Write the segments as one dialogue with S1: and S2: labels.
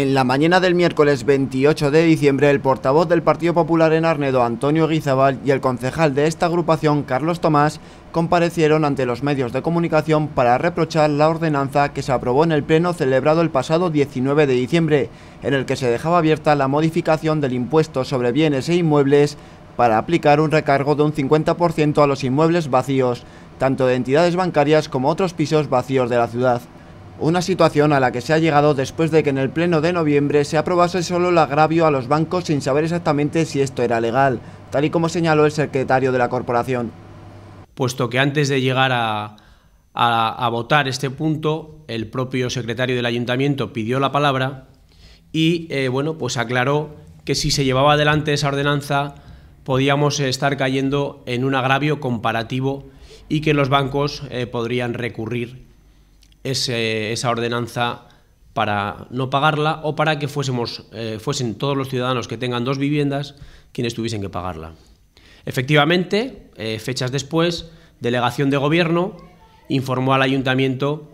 S1: En la mañana del miércoles 28 de diciembre, el portavoz del Partido Popular en Arnedo, Antonio Guizabal, y el concejal de esta agrupación, Carlos Tomás, comparecieron ante los medios de comunicación para reprochar la ordenanza que se aprobó en el Pleno celebrado el pasado 19 de diciembre, en el que se dejaba abierta la modificación del impuesto sobre bienes e inmuebles para aplicar un recargo de un 50% a los inmuebles vacíos, tanto de entidades bancarias como otros pisos vacíos de la ciudad. Una situación a la que se ha llegado después de que en el pleno de noviembre se aprobase solo el agravio a los bancos sin saber exactamente si esto era legal, tal y como señaló el secretario de la corporación.
S2: Puesto que antes de llegar a, votar este punto, el propio secretario del ayuntamiento pidió la palabra y eh, bueno, pues aclaró que si se llevaba adelante esa ordenanza podíamos estar cayendo en un agravio comparativo y que los bancos eh, podrían recurrir esa ordenanza para no pagarla o para que fuésemos, eh, fuesen todos los ciudadanos que tengan dos viviendas quienes tuviesen que pagarla. Efectivamente, eh, fechas después, delegación de gobierno informó al ayuntamiento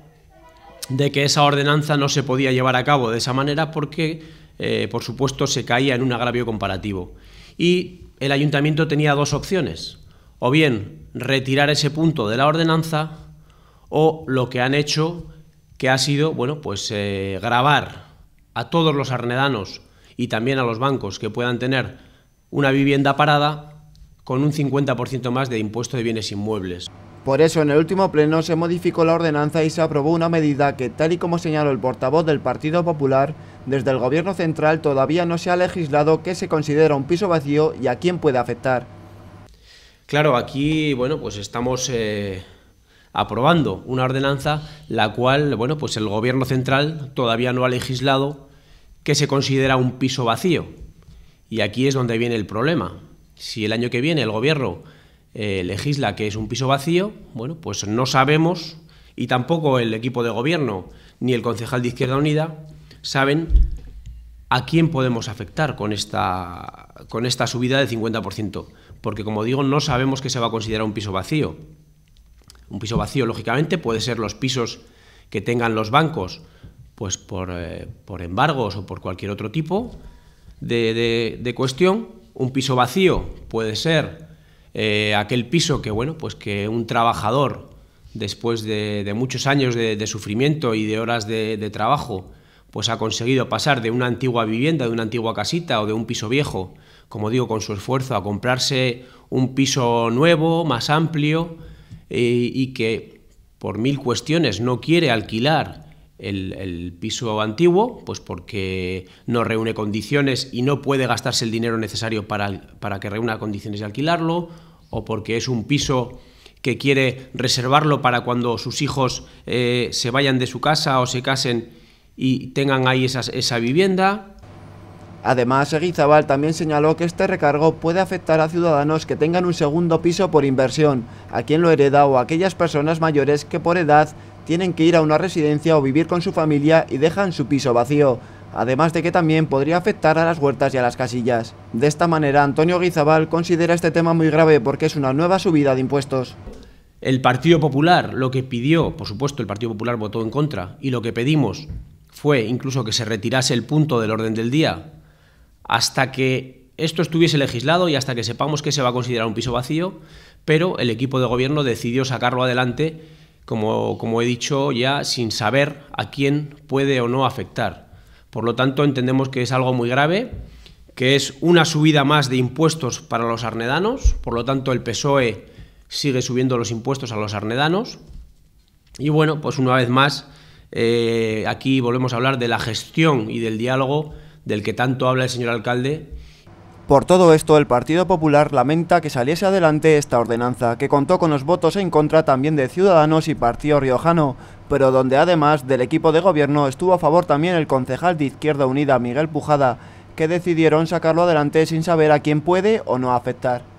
S2: de que esa ordenanza no se podía llevar a cabo de esa manera porque, eh, por supuesto, se caía en un agravio comparativo. Y el ayuntamiento tenía dos opciones, o bien retirar ese punto de la ordenanza o lo que han hecho que ha sido, bueno, pues eh, grabar a todos los arnedanos y también a los bancos que puedan tener una vivienda parada con un 50% más de impuesto de bienes inmuebles.
S1: Por eso, en el último pleno se modificó la ordenanza y se aprobó una medida que, tal y como señaló el portavoz del Partido Popular, desde el Gobierno Central todavía no se ha legislado qué se considera un piso vacío y a quién puede afectar.
S2: Claro, aquí, bueno, pues estamos eh, aprobando una ordenanza la cual, bueno, pues el gobierno central todavía no ha legislado que se considera un piso vacío. Y aquí es donde viene el problema. Si el año que viene el gobierno eh, legisla que es un piso vacío, bueno, pues no sabemos y tampoco el equipo de gobierno ni el concejal de Izquierda Unida saben a quién podemos afectar con esta, con esta subida del 50%, porque como digo, no sabemos que se va a considerar un piso vacío. Un piso vacío, lógicamente, puede ser los pisos que tengan los bancos, pues por, eh, embargos o por cualquier otro tipo de, cuestión. Un piso vacío puede ser eh, aquel piso que, bueno, pues que un trabajador, después de, de muchos años de, sufrimiento y de horas de, trabajo, pues ha conseguido pasar de una antigua vivienda, de una antigua casita o de un piso viejo, como digo, con su esfuerzo, a comprarse un piso nuevo, más amplio, eh, y que por mil cuestiones no quiere alquilar el, piso antiguo, pues porque no reúne condiciones y no puede gastarse el dinero necesario para, que reúna condiciones de alquilarlo, o porque es un piso que quiere reservarlo para cuando sus hijos eh, se vayan de su casa o se casen
S1: y tengan ahí esa vivienda, Además, Guizabal también señaló que este recargo puede afectar a ciudadanos que tengan un segundo piso por inversión, a quien lo hereda o a aquellas personas mayores que por edad tienen que ir a una residencia o vivir con su familia y dejan su piso vacío, además de que también podría afectar a las huertas y a las casillas. De esta manera, Antonio Guizabal considera este tema muy grave porque es una nueva subida de impuestos.
S2: El Partido Popular lo que pidió, por supuesto, el Partido Popular votó en contra y lo que pedimos fue incluso que se retirase el punto del orden del día hasta que esto estuviese legislado y hasta que sepamos que se va a considerar un piso vacío, pero el equipo de gobierno decidió sacarlo adelante, como, he dicho ya, sin saber a quién puede o no afectar. Por lo tanto, entendemos que es algo muy grave, que es una subida más de impuestos para los arnedanos, por lo tanto el PSOE sigue subiendo los impuestos a los arnedanos. Y bueno, pues una vez más, eh, aquí volvemos a hablar de la gestión y del diálogo del que tanto habla el señor alcalde.
S1: Por todo esto, el Partido Popular lamenta que saliese adelante esta ordenanza, que contó con los votos en contra también de Ciudadanos y Partido Riojano, pero donde además del equipo de gobierno estuvo a favor también el concejal de Izquierda Unida, Miguel Pujada, que decidieron sacarlo adelante sin saber a quién puede o no afectar.